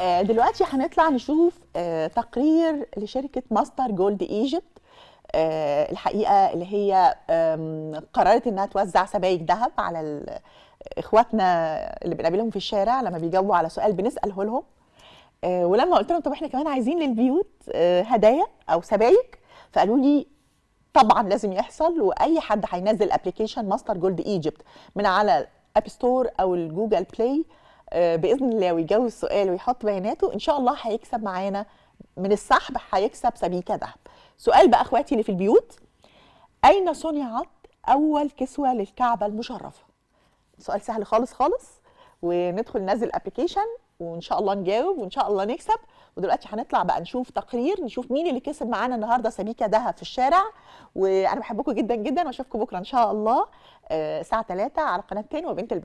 آه، دلوقتي هنطلع نشوف آه، تقرير لشركه ماستر جولد ايجيبت آه، الحقيقه اللي هي قررت انها توزع سبائك ذهب على اخواتنا اللي بنقابلهم في الشارع لما بيجاوبوا على سؤال بنساله لهم ولما قلت لهم طب احنا كمان عايزين للبيوت هدايا او سبائك فقالوا لي طبعا لازم يحصل واي حد هينزل ابلكيشن ماستر جولد ايجيبت من على الاب ستور او الجوجل بلاي آه، باذن الله ويجاوب السؤال ويحط بياناته ان شاء الله هيكسب معانا من السحب هيكسب سبيكه ذهب سؤال بقى اخواتي اللي في البيوت اين صنعت اول كسوه للكعبه المشرفه سؤال سهل خالص خالص وندخل ننزل ابلكيشن وان شاء الله نجاوب وان شاء الله نكسب ودلوقتي هنطلع بقى نشوف تقرير نشوف مين اللي كسب معانا النهارده سبيكه ذهب في الشارع وانا بحبكم جدا جدا واشوفكم بكره ان شاء الله آه، الساعه 3 على قناه تاني وبنت البلد